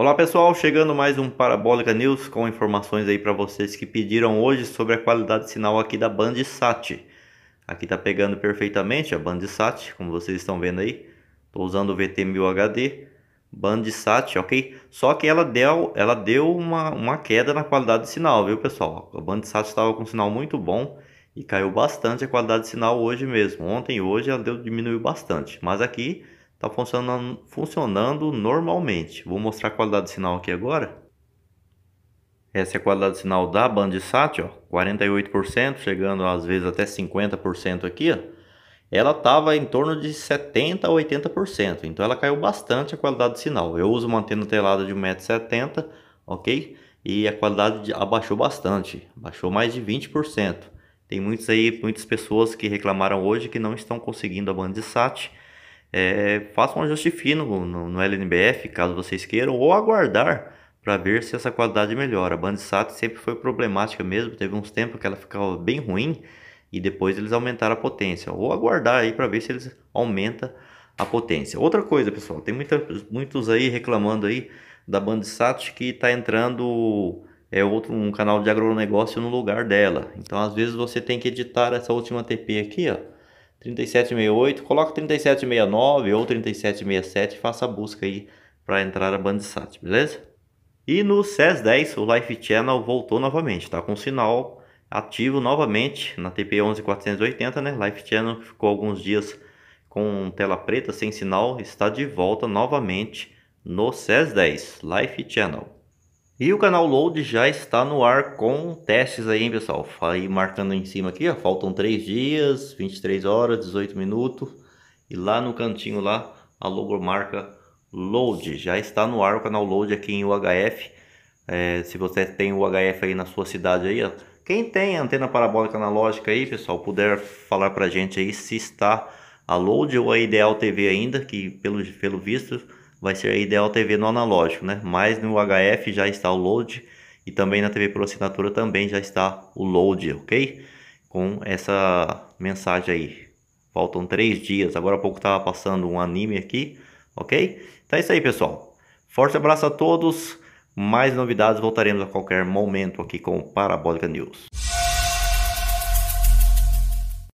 Olá pessoal, chegando mais um Parabólica News com informações aí para vocês que pediram hoje sobre a qualidade de sinal aqui da Bandsat. Aqui tá pegando perfeitamente a Bandsat, como vocês estão vendo aí. Tô usando o VT1000HD Bandsat, ok? Só que ela deu, ela deu uma, uma queda na qualidade de sinal, viu pessoal? A Bandsat estava com um sinal muito bom e caiu bastante a qualidade de sinal hoje mesmo. Ontem e hoje ela deu, diminuiu bastante, mas aqui Está funcionando, funcionando normalmente. Vou mostrar a qualidade de sinal aqui agora. Essa é a qualidade de sinal da Bandsat, ó, 48%, chegando às vezes até 50% aqui. Ó. Ela estava em torno de 70% a 80%, então ela caiu bastante a qualidade de sinal. Eu uso uma antena telada de 1,70m, ok? E a qualidade abaixou bastante, abaixou mais de 20%. Tem muitos aí, muitas pessoas que reclamaram hoje que não estão conseguindo a Bandsat, é, faça um ajuste fino no, no, LNBF, caso vocês queiram, ou aguardar para ver se essa qualidade melhora. A Bandsat sempre foi problemática mesmo, teve uns tempos que ela ficava bem ruim e depois eles aumentaram a potência. Ou aguardar aí para ver se eles aumentam a potência. Outra coisa, pessoal, tem muita, muitos aí reclamando aí da Bandsat que está entrando é outro um canal de agronegócio no lugar dela. Então, às vezes você tem que editar essa última TP aqui, ó 3768, coloca 3769 ou 3767 faça a busca aí para entrar a Bandsat, beleza? E no SES 10 o Life Channel voltou novamente, tá com sinal ativo novamente na TP 11480, né? Life Channel ficou alguns dias com tela preta sem sinal, está de volta novamente no SES 10 Life Channel. E o canal Load já está no ar com testes aí, hein, pessoal? Aí marcando em cima aqui, ó, faltam 3 dias, 23 horas, 18 minutos. E lá no cantinho lá, a logomarca Load. Já está no ar o canal Load aqui em UHF. É, se você tem UHF aí na sua cidade aí, ó. Quem tem antena parabólica analógica aí, pessoal, puder falar pra gente aí se está a Load ou a Ideal TV ainda, que pelo, pelo visto vai ser a Ideal TV no analógico, né? Mas no HF já está o load e também na TV por assinatura também já está o load, ok? Com essa mensagem aí. Faltam três dias, agora há pouco estava passando um anime aqui, ok? Então é isso aí, pessoal. Forte abraço a todos. Mais novidades voltaremos a qualquer momento aqui com Parabólica News.